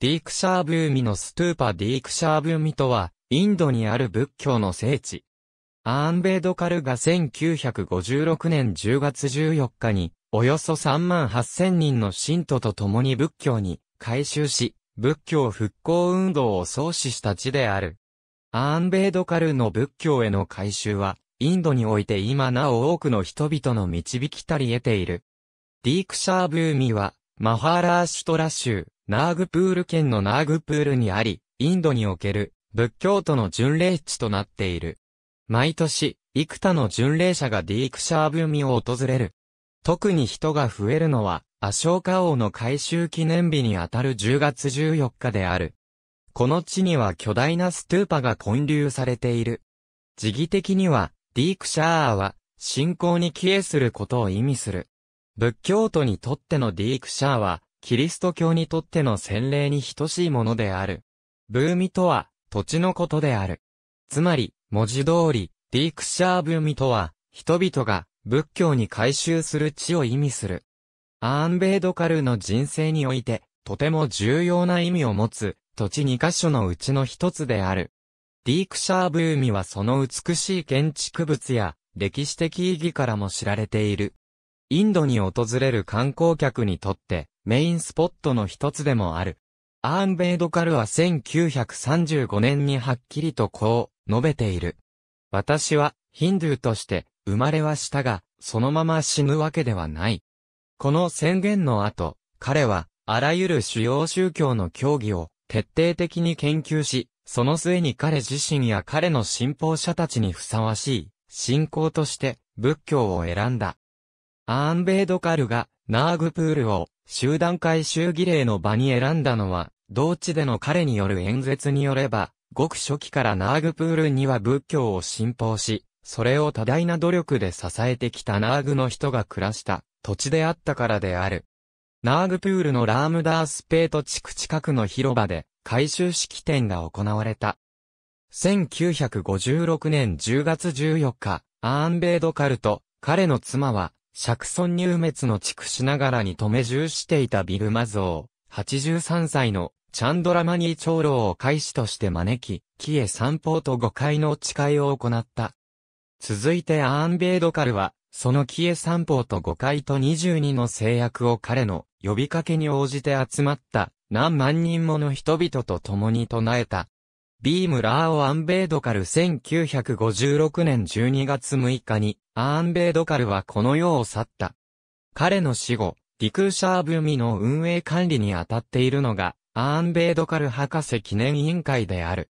ディークシャーブーミのストゥーパディークシャーブーミとは、インドにある仏教の聖地。アーンベードカルが1956年10月14日に、およそ3万8000人の信徒と共に仏教に改宗し、仏教復興運動を創始した地である。アーンベードカルの仏教への改宗は、インドにおいて今なお多くの人々の導きたり得ている。ディークシャーブーミは、マハーラーシュトラ州、ナーグプール県のナーグプールにあり、インドにおける仏教徒の巡礼地となっている。毎年、幾多の巡礼者がディークシャー組を訪れる。特に人が増えるのは、アショーカ王の改修記念日にあたる10月14日である。この地には巨大なストゥーパが建立されている。時期的には、ディークシャーは、信仰に帰依することを意味する。仏教徒にとってのディークシャーは、キリスト教にとっての洗礼に等しいものである。ブーミとは、土地のことである。つまり、文字通り、ディークシャーブーミとは、人々が仏教に改宗する地を意味する。アーンベードカルの人生において、とても重要な意味を持つ、土地二箇所のうちの一つである。ディークシャーブーミはその美しい建築物や、歴史的意義からも知られている。インドに訪れる観光客にとってメインスポットの一つでもある。アーンベイドカルは1935年にはっきりとこう述べている。私はヒンドゥーとして生まれはしたが、そのまま死ぬわけではない。この宣言の後、彼はあらゆる主要宗教の教義を徹底的に研究し、その末に彼自身や彼の信奉者たちにふさわしい信仰として仏教を選んだ。アーンベイドカルがナーグプールを集団回収儀礼の場に選んだのは、同地での彼による演説によれば、ごく初期からナーグプールには仏教を信奉し、それを多大な努力で支えてきたナーグの人が暮らした土地であったからである。ナーグプールのラームダースペート地区近くの広場で回収式典が行われた。1956年10月14日、アーンベイドカルと彼の妻は釈尊入滅の地区しながらに止め従していたビルマ像、83歳のチャンドラマニー長老を開始として招き、キエ三方と5解の誓いを行った。続いてアーンベイドカルは、そのキエ三方と5解と22の制約を彼の呼びかけに応じて集まった何万人もの人々と共に唱えた。ビームラーオ・アンベイドカル1956年12月6日に、アンベイドカルはこの世を去った。彼の死後、ディクーシャーブミの運営管理に当たっているのが、アーンベイドカル博士記念委員会である。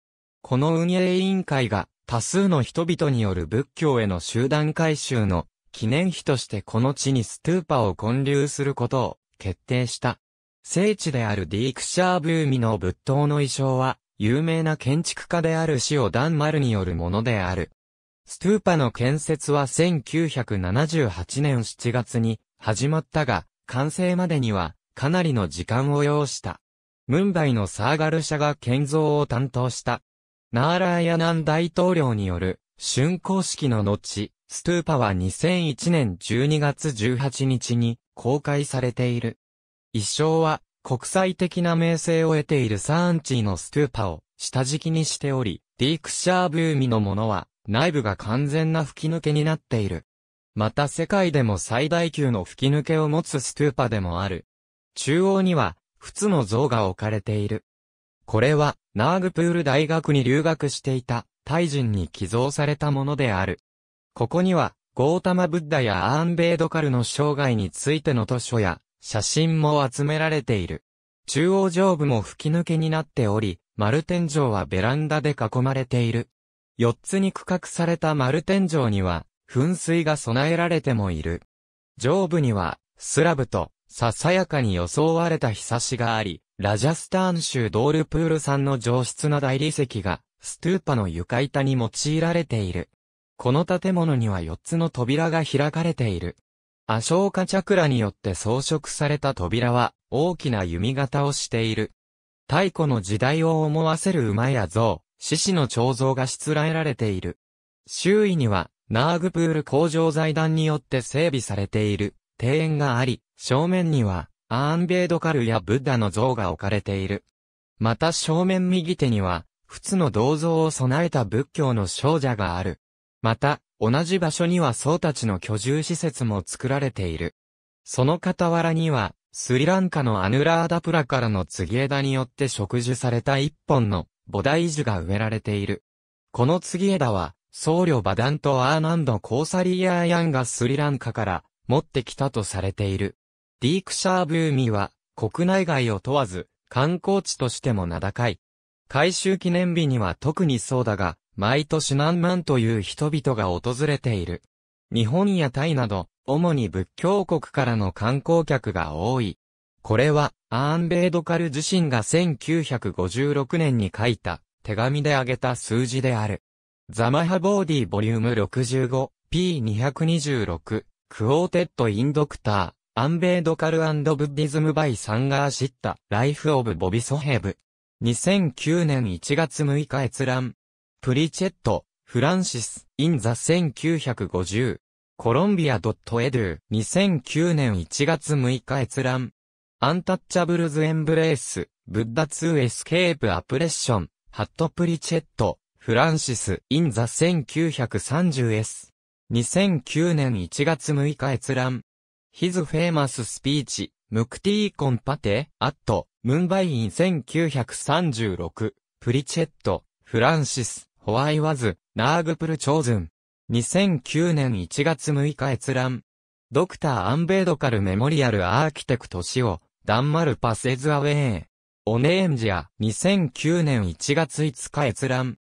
この運営委員会が、多数の人々による仏教への集団改修の記念碑としてこの地にストゥーパを建立することを決定した。聖地であるディークシャーブーミの仏塔の衣装は、有名な建築家である塩断丸によるものである。ストゥーパの建設は1978年7月に始まったが、完成までにはかなりの時間を要した。ムンバイのサーガル社が建造を担当した。ナーラーヤナン大統領による竣工式の後、ストゥーパは2001年12月18日に公開されている。一生は国際的な名声を得ているサーンチーのストゥーパを下敷きにしており、ディークシャーブーミのものは内部が完全な吹き抜けになっている。また世界でも最大級の吹き抜けを持つストゥーパでもある。中央には、仏の像が置かれている。これは、ナーグプール大学に留学していた、タイ人に寄贈されたものである。ここには、ゴータマ・ブッダやアーンベードカルの生涯についての図書や、写真も集められている。中央上部も吹き抜けになっており、丸天井はベランダで囲まれている。四つに区画された丸天井には、噴水が備えられてもいる。上部には、スラブと、ささやかに装われた日差しがあり、ラジャスターン州ドールプールさんの上質な大理石が、ストゥーパの床板に用いられている。この建物には四つの扉が開かれている。アショーカチャクラによって装飾された扉は、大きな弓形をしている。太古の時代を思わせる馬や像、獅子の彫像がしつらえられている。周囲には、ナーグプール工場財団によって整備されている庭園があり、正面には、アーンベードカルやブッダの像が置かれている。また正面右手には、仏の銅像を備えた仏教の少女がある。また、同じ場所には僧たちの居住施設も作られている。その傍らには、スリランカのアヌラーダプラからの継枝によって植樹された一本の菩提樹が植えられている。この継枝は、僧侶バダンとアーナンド・コーサリー・アーヤンがスリランカから持ってきたとされている。ディークシャーブーミは、国内外を問わず、観光地としても名高い。改修記念日には特にそうだが、毎年何万という人々が訪れている。日本やタイなど、主に仏教国からの観光客が多い。これは、アーンベイドカル自身が1956年に書いた手紙で挙げた数字である。ザマハボーディボリューム 65P226 クォーテッドインドクターアンベイドカルブッディズムバイサンガーシッタライフオブボビソヘブ2009年1月6日閲覧プリチェット、フランシス、インザ1950、コロンビア .edu、2009年1月6日閲覧。アンタッチャブルズエンブレース、ブッダ2エスケープアプレッション、ハットプリチェット、フランシス、インザ 1930S。2009年1月6日閲覧。His famous speech, ムクティーコンパテ、アット、ムンバイイン1936、プリチェット、フランシス、ホワイワズ、ナーグプルチョーズン。2009年1月6日閲覧。ドクター・アンベードカル・メモリアル・アーキテクト・シオ、ダンマル・パセズ・アウェイ。オネエンジア、2009年1月5日閲覧。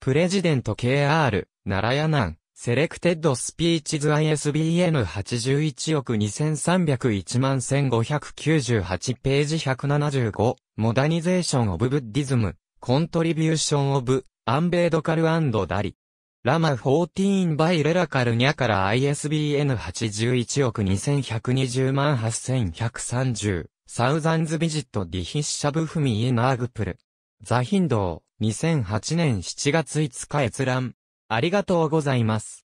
プレジデント KR、ナラヤナン、セレクテッド・スピーチズ ISBN81 億2301万1598ページ175、モダニゼーション・オブ・ブッディズム、コントリビューション・オブ、アンベードカルダリ。ラマ14バイレラカルニャから ISBN 81億2120万8130。サウザンズビジットディヒッシャブフミイナーグプル。ザヒンドウ、2008年7月5日閲覧。ありがとうございます。